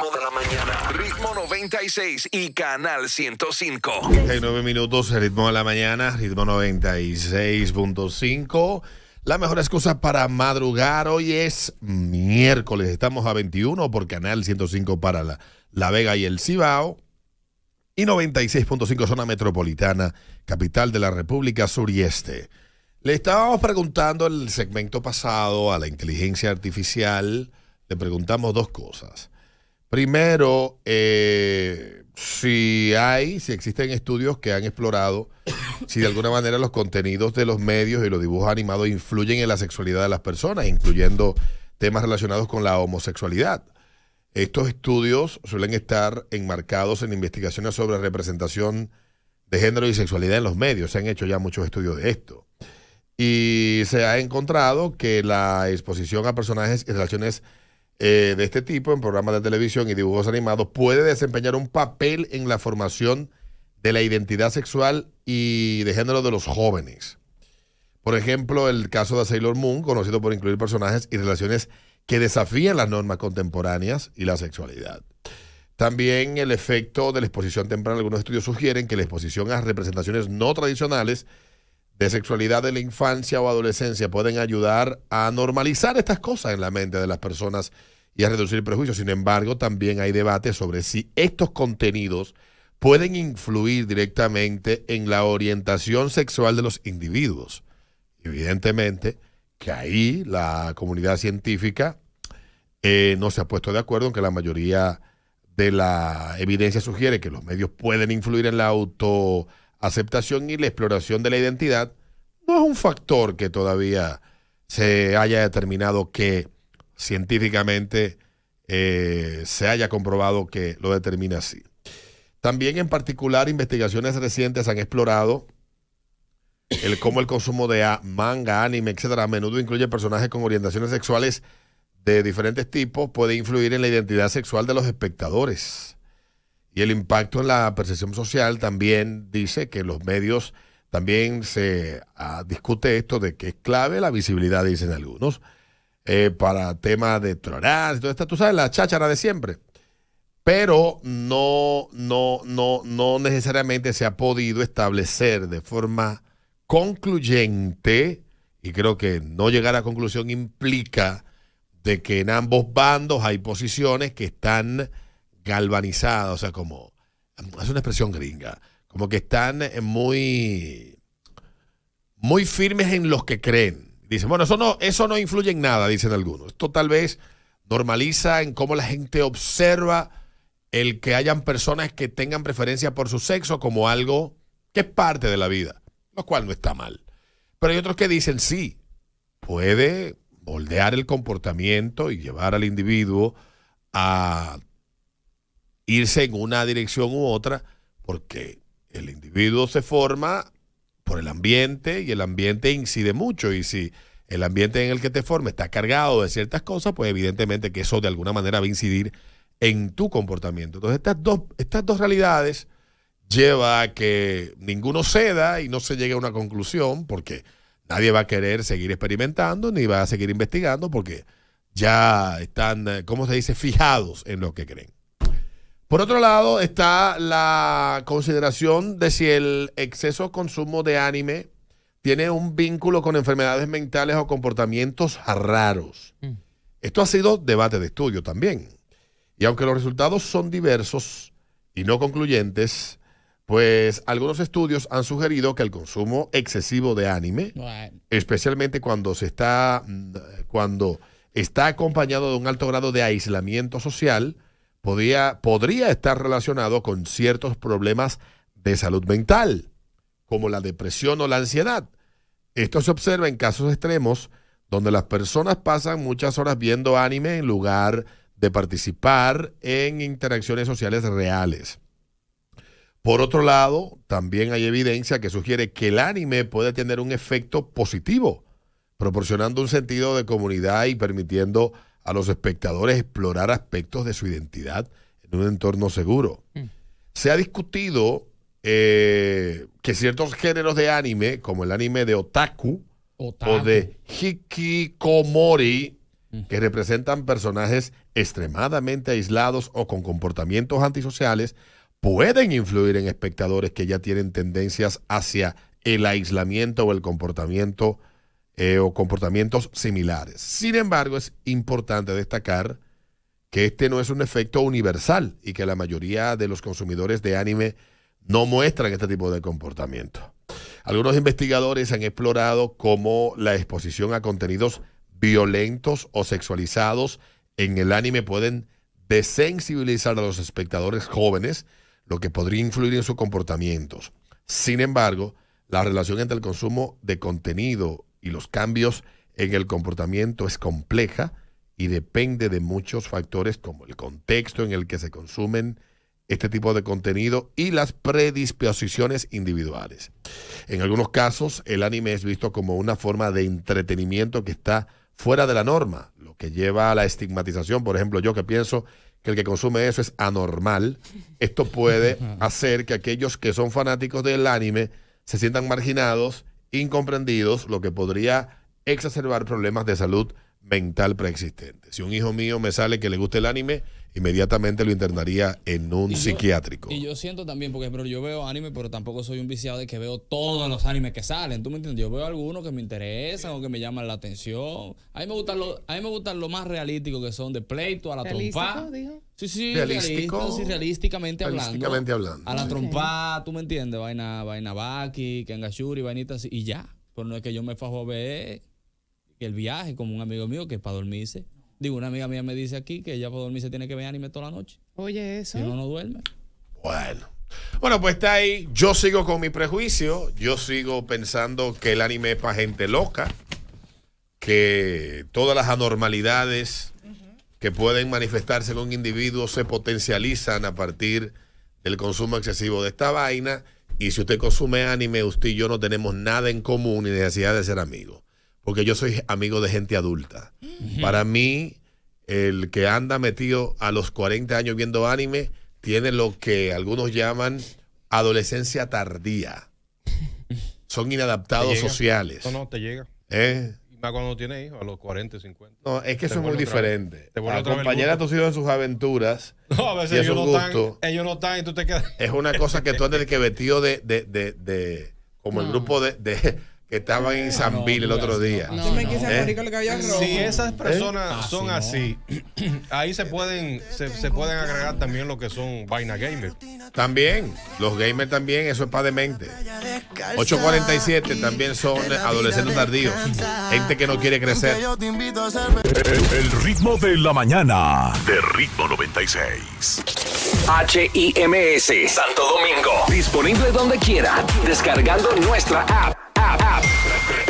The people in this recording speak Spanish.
ritmo de la mañana. Ritmo 96 y Canal 105. 9 minutos, ritmo de la mañana, ritmo 96.5. La mejor excusa para madrugar hoy es miércoles. Estamos a 21 por Canal 105 para la, Vega y el Cibao. Y 96.5 zona metropolitana, capital de la República Sur este. Le estábamos preguntando el segmento pasado a la inteligencia artificial, le preguntamos dos cosas. Primero, eh, si hay, si existen estudios que han explorado si de alguna manera los contenidos de los medios y los dibujos animados influyen en la sexualidad de las personas, incluyendo temas relacionados con la homosexualidad. Estos estudios suelen estar enmarcados en investigaciones sobre representación de género y sexualidad en los medios. Se han hecho ya muchos estudios de esto. Y se ha encontrado que la exposición a personajes y relaciones eh, de este tipo en programas de televisión y dibujos animados puede desempeñar un papel en la formación de la identidad sexual y de género de los jóvenes. Por ejemplo, el caso de Sailor Moon, conocido por incluir personajes y relaciones que desafían las normas contemporáneas y la sexualidad. También el efecto de la exposición temprana. Algunos estudios sugieren que la exposición a representaciones no tradicionales de sexualidad de la infancia o adolescencia pueden ayudar a normalizar estas cosas en la mente de las personas y a reducir prejuicios. Sin embargo, también hay debate sobre si estos contenidos pueden influir directamente en la orientación sexual de los individuos. Evidentemente que ahí la comunidad científica eh, no se ha puesto de acuerdo, en que la mayoría de la evidencia sugiere que los medios pueden influir en la auto aceptación y la exploración de la identidad no es un factor que todavía se haya determinado que científicamente eh, se haya comprobado que lo determina así. También en particular investigaciones recientes han explorado el cómo el consumo de manga, anime, etcétera, a menudo incluye personajes con orientaciones sexuales de diferentes tipos, puede influir en la identidad sexual de los espectadores. Y el impacto en la percepción social también dice que los medios también se ah, discute esto de que es clave la visibilidad, dicen algunos, eh, para temas de tronar, y tú sabes, la cháchara de siempre. Pero no, no, no, no necesariamente se ha podido establecer de forma concluyente, y creo que no llegar a conclusión implica de que en ambos bandos hay posiciones que están galvanizada, o sea, como, es una expresión gringa, como que están muy, muy firmes en los que creen. Dicen, bueno, eso no, eso no influye en nada, dicen algunos. Esto tal vez normaliza en cómo la gente observa el que hayan personas que tengan preferencia por su sexo como algo que es parte de la vida, lo cual no está mal. Pero hay otros que dicen, sí, puede moldear el comportamiento y llevar al individuo a irse en una dirección u otra, porque el individuo se forma por el ambiente y el ambiente incide mucho. Y si el ambiente en el que te forma está cargado de ciertas cosas, pues evidentemente que eso de alguna manera va a incidir en tu comportamiento. Entonces estas dos, estas dos realidades lleva a que ninguno ceda y no se llegue a una conclusión, porque nadie va a querer seguir experimentando ni va a seguir investigando, porque ya están, eh, ¿cómo se dice?, fijados en lo que creen. Por otro lado, está la consideración de si el exceso consumo de anime tiene un vínculo con enfermedades mentales o comportamientos raros. Mm. Esto ha sido debate de estudio también. Y aunque los resultados son diversos y no concluyentes, pues algunos estudios han sugerido que el consumo excesivo de anime, especialmente cuando se está mm, cuando está acompañado de un alto grado de aislamiento social, podría estar relacionado con ciertos problemas de salud mental, como la depresión o la ansiedad. Esto se observa en casos extremos donde las personas pasan muchas horas viendo anime en lugar de participar en interacciones sociales reales. Por otro lado, también hay evidencia que sugiere que el anime puede tener un efecto positivo, proporcionando un sentido de comunidad y permitiendo a los espectadores explorar aspectos de su identidad en un entorno seguro. Mm. Se ha discutido eh, que ciertos géneros de anime, como el anime de otaku, o de hikikomori, mm. que representan personajes extremadamente aislados o con comportamientos antisociales, pueden influir en espectadores que ya tienen tendencias hacia el aislamiento o el comportamiento eh, o comportamientos similares. Sin embargo, es importante destacar que este no es un efecto universal y que la mayoría de los consumidores de anime no muestran este tipo de comportamiento. Algunos investigadores han explorado cómo la exposición a contenidos violentos o sexualizados en el anime pueden desensibilizar a los espectadores jóvenes, lo que podría influir en sus comportamientos. Sin embargo, la relación entre el consumo de contenido y los cambios en el comportamiento es compleja y depende de muchos factores como el contexto en el que se consumen este tipo de contenido y las predisposiciones individuales. En algunos casos, el anime es visto como una forma de entretenimiento que está fuera de la norma, lo que lleva a la estigmatización. Por ejemplo, yo que pienso que el que consume eso es anormal, esto puede hacer que aquellos que son fanáticos del anime se sientan marginados incomprendidos, lo que podría exacerbar problemas de salud mental preexistente. Si un hijo mío me sale que le guste el anime, inmediatamente lo internaría en un psiquiátrico. y yo siento también, porque pero yo veo anime, pero tampoco soy un viciado de que veo todos los animes que salen. ¿Tú me entiendes? Yo veo algunos que me interesan o que me llaman la atención. A mí me gustan los, a mí me gustan los más realísticos que son de pleito, a la trompa. Sí, sí, realístico, sí, realísticamente, realísticamente hablando, A la trompa, tú me entiendes, vaina, vaina Baki, Kengashuri, vainitas y ya. Pero no es que yo me fajo a ver el viaje, como un amigo mío que para dormirse. Digo, una amiga mía me dice aquí que ella para dormirse tiene que ver anime toda la noche. Oye, eso. Si no, no duerme. Bueno. Bueno, pues está ahí. Yo sigo con mi prejuicio. Yo sigo pensando que el anime es para gente loca. Que todas las anormalidades que pueden manifestarse en un individuo se potencializan a partir del consumo excesivo de esta vaina. Y si usted consume anime, usted y yo no tenemos nada en común ni necesidad de ser amigos porque yo soy amigo de gente adulta. Mm-hmm. Para mí, el que anda metido a los 40 años viendo anime tiene lo que algunos llaman adolescencia tardía. Son inadaptados sociales. No, no, te llega. ¿Eh? cuando tiene hijos, a los 40, 50. No, es que eso es muy diferente. Acompañar a tus hijos en sus aventuras. No, a veces ellos no, están, ellos no están y tú te quedas. Es una cosa que tú andas que vestido de, de, como el grupo de, estaban en ah, San el otro día. Si ¿Eh? esas ¿Eh? personas ah, son así, ahí se pueden, se, pueden agregar también lo que son vaina gamer. También, los gamers también, eso es para mente 847 también son adolescentes tardíos, gente que no quiere crecer. El, el ritmo de la mañana, de ritmo 96. HIMS, Santo Domingo, disponible donde quiera, descargando nuestra app.